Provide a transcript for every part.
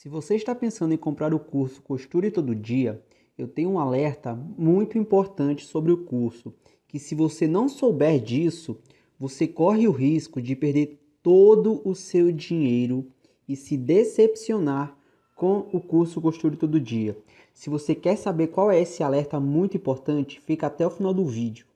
Se você está pensando em comprar o curso Costure Todo Dia, eu tenho um alerta muito importante sobre o curso, que se você não souber disso, você corre o risco de perder todo o seu dinheiro e se decepcionar com o curso Costure Todo Dia. Se você quer saber qual é esse alerta muito importante, fica até o final do vídeo.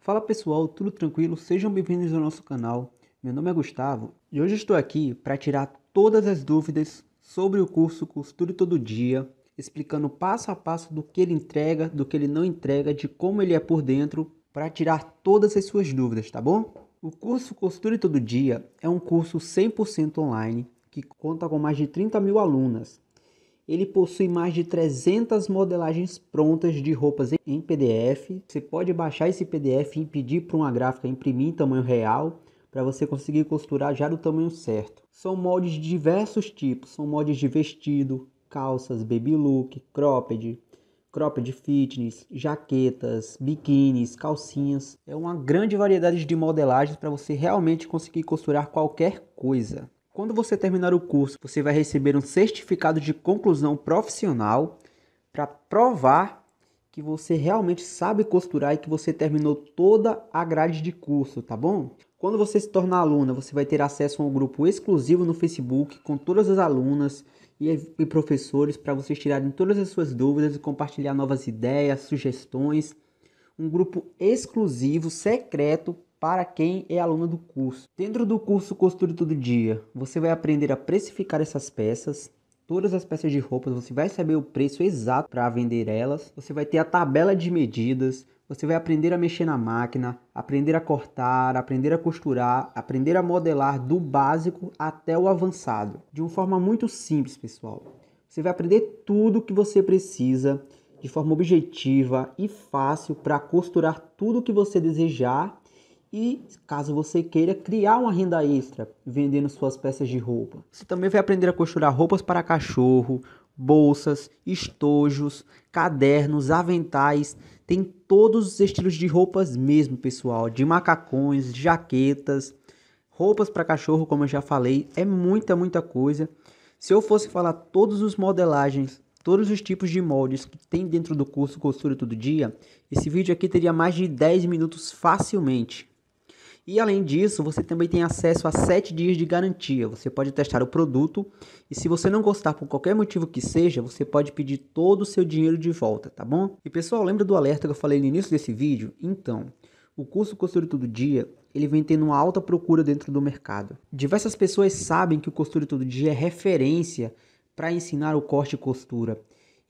Fala pessoal, tudo tranquilo? Sejam bem-vindos ao nosso canal. Meu nome é Gustavo e hoje estou aqui para tirar todas as dúvidas sobre o curso Costure Todo Dia, explicando passo a passo do que ele entrega, do que ele não entrega, de como ele é por dentro, para tirar todas as suas dúvidas, tá bom? O curso Costure Todo Dia é um curso 100% online que conta com mais de 30 mil alunas. Ele possui mais de 300 modelagens prontas de roupas em PDF. Você pode baixar esse PDF e pedir para uma gráfica imprimir em tamanho real para você conseguir costurar já do tamanho certo. São moldes de diversos tipos, são moldes de vestido, calças, baby look, cropped, cropped fitness, jaquetas, biquínis, calcinhas. É uma grande variedade de modelagens para você realmente conseguir costurar qualquer coisa. Quando você terminar o curso, você vai receber um certificado de conclusão profissional para provar que você realmente sabe costurar e que você terminou toda a grade de curso, tá bom? Quando você se tornar aluna, você vai ter acesso a um grupo exclusivo no Facebook com todas as alunas e, professores para vocês tirarem todas as suas dúvidas e compartilhar novas ideias, sugestões. Um grupo exclusivo, secreto para quem é aluna do curso. Dentro do curso Costura Todo Dia, você vai aprender a precificar essas peças, todas as peças de roupas, você vai saber o preço exato para vender elas, você vai ter a tabela de medidas, você vai aprender a mexer na máquina, aprender a cortar, aprender a costurar, aprender a modelar do básico até o avançado, de uma forma muito simples, pessoal. Você vai aprender tudo o que você precisa de forma objetiva e fácil para costurar tudo o que você desejar e caso você queira criar uma renda extra vendendo suas peças de roupa, você também vai aprender a costurar roupas para cachorro, bolsas, estojos, cadernos, aventais. Tem todos os estilos de roupas mesmo, pessoal, de macacões, jaquetas, roupas para cachorro, como eu já falei, é muita, muita coisa. Se eu fosse falar todos os modelagens, todos os tipos de moldes que tem dentro do curso Costura Todo Dia, esse vídeo aqui teria mais de 10 minutos facilmente. E além disso, você também tem acesso a 7 dias de garantia. Você pode testar o produto e se você não gostar por qualquer motivo que seja, você pode pedir todo o seu dinheiro de volta, tá bom? E pessoal, lembra do alerta que eu falei no início desse vídeo? Então, o curso Costura Todo Dia, ele vem tendo uma alta procura dentro do mercado. Diversas pessoas sabem que o Costura Todo Dia é referência para ensinar o corte e costura.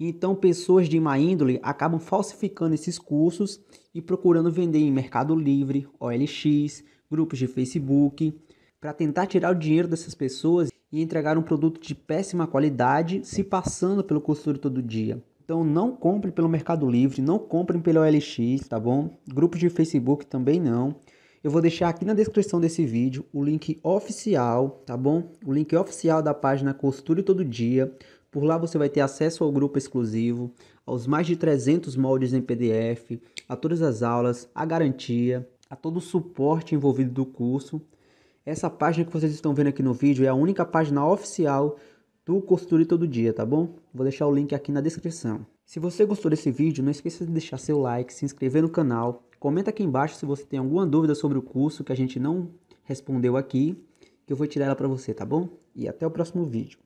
Então, pessoas de má índole acabam falsificando esses cursos e procurando vender em Mercado Livre, OLX, grupos de Facebook, para tentar tirar o dinheiro dessas pessoas e entregar um produto de péssima qualidade, se passando pelo consultor todo dia. Então não compre pelo Mercado Livre, não compre pelo OLX, tá bom? Grupos de Facebook também não. Eu vou deixar aqui na descrição desse vídeo o link oficial, tá bom? O link oficial da página Costure Todo Dia, por lá você vai ter acesso ao grupo exclusivo, aos mais de 300 moldes em PDF, a todas as aulas, a garantia, a todo o suporte envolvido do curso. Essa página que vocês estão vendo aqui no vídeo é a única página oficial do Costure Todo Dia, tá bom? Vou deixar o link aqui na descrição. Se você gostou desse vídeo, não esqueça de deixar seu like, se inscrever no canal, comenta aqui embaixo se você tem alguma dúvida sobre o curso que a gente não respondeu aqui, que eu vou tirar ela para você, tá bom? E até o próximo vídeo.